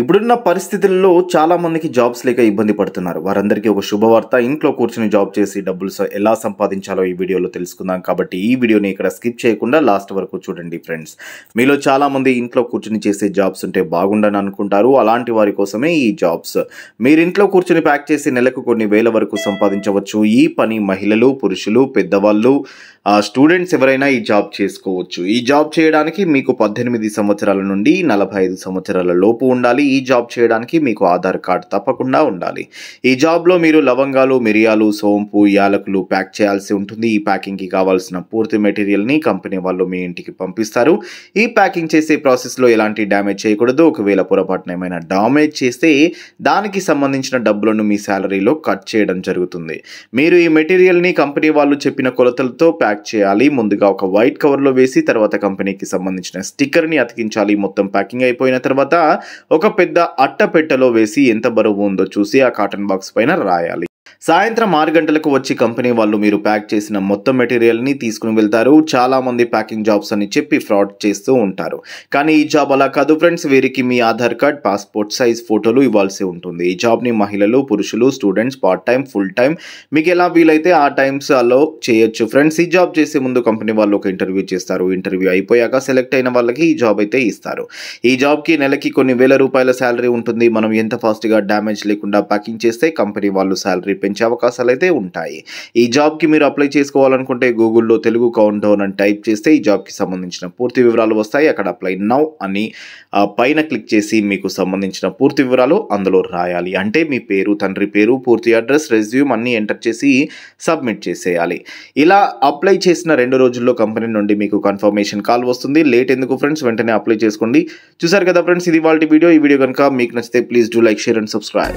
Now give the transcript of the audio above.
ఇప్పుడున్న పరిస్థితుల్లో చాలామందికి జాబ్స్ లేక ఇబ్బంది పడుతున్నారు వారందరికీ ఒక శుభవార్త ఇంట్లో కూర్చుని జాబ్ చేసి డబ్బులు ఎలా సంపాదించాలో ఈ వీడియోలో తెలుసుకుందాం కాబట్టి ఈ వీడియోని ఇక్కడ స్కిప్ చేయకుండా లాస్ట్ వరకు చూడండి ఫ్రెండ్స్ మీలో చాలామంది ఇంట్లో కూర్చుని చేసే జాబ్స్ ఉంటే బాగుండని అనుకుంటారు అలాంటి వారి కోసమే ఈ జాబ్స్ మీరు ఇంట్లో కూర్చుని ప్యాక్ చేసి నెలకు కొన్ని వేల వరకు సంపాదించవచ్చు ఈ పని మహిళలు పురుషులు పెద్దవాళ్ళు స్టూడెంట్స్ ఎవరైనా ఈ జాబ్ చేసుకోవచ్చు ఈ జాబ్ చేయడానికి మీకు పద్దెనిమిది సంవత్సరాల నుండి నలభై ఐదు సంవత్సరాల లోపు ఉండాలి ఈ జాబ్ చేయడానికి మీకు ఆధార్ కార్డ్ తప్పకుండా ఉండాలి ఈ జాబ్లో మీరు లవంగాలు మిరియాలు సోంపు యాలకులు ప్యాక్ చేయాల్సి ఉంటుంది ఈ ప్యాకింగ్కి కావాల్సిన పూర్తి మెటీరియల్ని కంపెనీ వాళ్ళు మీ ఇంటికి పంపిస్తారు ఈ ప్యాకింగ్ చేసే ప్రాసెస్లో ఎలాంటి డ్యామేజ్ చేయకూడదు ఒకవేళ పొరపాటున ఏమైనా డ్యామేజ్ చేస్తే దానికి సంబంధించిన డబ్బులను మీ శాలరీలో కట్ చేయడం జరుగుతుంది మీరు ఈ మెటీరియల్ని కంపెనీ వాళ్ళు చెప్పిన కొలతలతో ప్యాక్ చేయాలి ముందుగా ఒక వైట్ కవర్లో వేసి తర్వాత కంపెనీకి సంబంధించిన స్టిక్కర్ని అతికించాలి మొత్తం ప్యాకింగ్ అయిపోయిన తర్వాత ఒక పెద్ద అట్టపెట్టెలో వేసి ఎంత బరువు ఉందో చూసి ఆ కాటన్ బాక్స్ పైన రాయాలి సాయంత్రం ఆరు గంటలకు వచ్చి కంపెనీ వాళ్ళు మీరు ప్యాక్ చేసిన మొత్తం మెటీరియల్ని తీసుకుని వెళ్తారు చాలామంది ప్యాకింగ్ జాబ్స్ అని చెప్పి ఫ్రాడ్ చేస్తూ ఉంటారు కానీ ఈ జాబ్ అలా కాదు ఫ్రెండ్స్ వీరికి మీ ఆధార్ కార్డ్ పాస్పోర్ట్ సైజ్ ఫోటోలు ఇవ్వాల్సి ఉంటుంది ఈ జాబ్ని మహిళలు పురుషులు students part time full time మీకు ఎలా వీలైతే ఆ టైమ్స్ అలో చేయొచ్చు ఫ్రెండ్స్ ఈ జాబ్ చేసే ముందు కంపెనీ వాళ్ళు ఒక ఇంటర్వ్యూ చేస్తారు ఇంటర్వ్యూ అయిపోయాక సెలెక్ట్ అయిన వాళ్ళకి ఈ జాబ్ అయితే ఇస్తారు ఈ జాబ్కి నెలకి కొన్ని వేల రూపాయల శాలరీ ఉంటుంది మనం ఎంత ఫాస్ట్గా డ్యామేజ్ లేకుండా ప్యాకింగ్ చేస్తే కంపెనీ వాళ్ళు శాలరీ పెంచే అవకాశాలు అయితే ఉంటాయి ఈ జాబ్కి మీరు అప్లై చేసుకోవాలనుకుంటే గూగుల్లో తెలుగు కౌంట్ డౌన్ అని టైప్ చేస్తే ఈ జాబ్కి సంబంధించిన పూర్తి వివరాలు వస్తాయి అక్కడ అప్లై నౌ అని పైన క్లిక్ చేసి మీకు సంబంధించిన పూర్తి వివరాలు అందులో రాయాలి అంటే మీ పేరు తండ్రి పేరు పూర్తి అడ్రస్ రెజ్యూమ్ అన్నీ ఎంటర్ చేసి సబ్మిట్ చేసేయాలి ఇలా అప్లై చేసిన రెండు రోజుల్లో కంపెనీ నుండి మీకు కన్ఫర్మేషన్ కాల్ వస్తుంది లేట్ ఎందుకు ఫ్రెండ్స్ వెంటనే అప్లై చేసుకోండి చూసారు కదా ఫ్రెండ్స్ ఇది వాళ్ళ వీడియో ఈ వీడియో కనుక మీకు నచ్చితే please do like share and subscribe